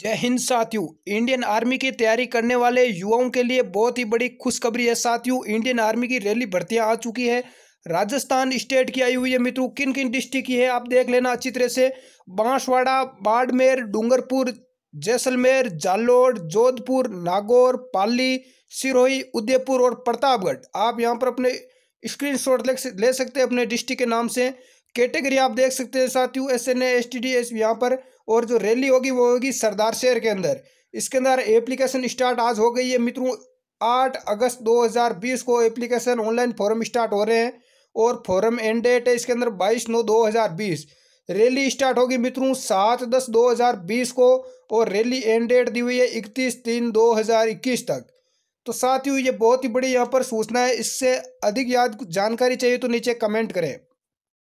जय हिंद साथियों Indian army की तैयारी करने वाले युवाओं के लिए बहुत ही बड़ी खुशखबरी है साथियों इंडियन आर्मी की रैली भर्तियां आ चुकी है राजस्थान स्टेट की आई हुई है मित्रों किन किन डिस्ट्रिक्ट की है आप देख लेना अच्छी तरह से बांसवाड़ा बाड़मेर डूंगरपुर जैसलमेर जालोर जोधपुर नागौर पाली सिरोही उदयपुर और प्रतापगढ़ आप यहाँ पर अपने स्क्रीन शॉट ले सकते हैं अपने डिस्ट्रिक्ट के नाम से कैटेगरी आप देख सकते हैं साथियों S N S T D S यहाँ पर और जो रैली होगी वो होगी सरदार शहर के अंदर इसके अंदर एप्लीकेशन स्टार्ट आज हो गई है मित्रों आठ अगस्त 2020 को एप्लीकेशन ऑनलाइन फॉर्म स्टार्ट हो रहे हैं और फॉर्म एंड डेट है इसके अंदर 22 नौ 2020 रैली स्टार्ट होगी मित्रों सात दस 2020 को और रैली एंड डेट दी हुई है इकतीस तीन 2021 तक तो साथियों ये बहुत ही बड़ी यहाँ पर सूचना है इससे अधिक याद जानकारी चाहिए तो नीचे कमेंट करें